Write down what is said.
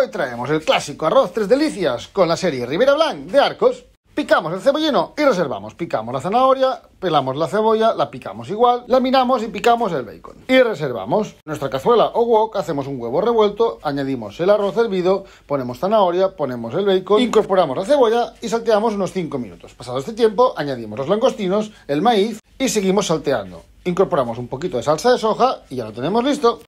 Hoy traemos el clásico arroz tres delicias con la serie Rivera Blanc de Arcos. Picamos el cebollino y reservamos. Picamos la zanahoria, pelamos la cebolla, la picamos igual, laminamos y picamos el bacon. Y reservamos. nuestra cazuela o wok hacemos un huevo revuelto, añadimos el arroz hervido, ponemos zanahoria, ponemos el bacon, incorporamos la cebolla y salteamos unos 5 minutos. Pasado este tiempo, añadimos los langostinos, el maíz y seguimos salteando. Incorporamos un poquito de salsa de soja y ya lo tenemos listo.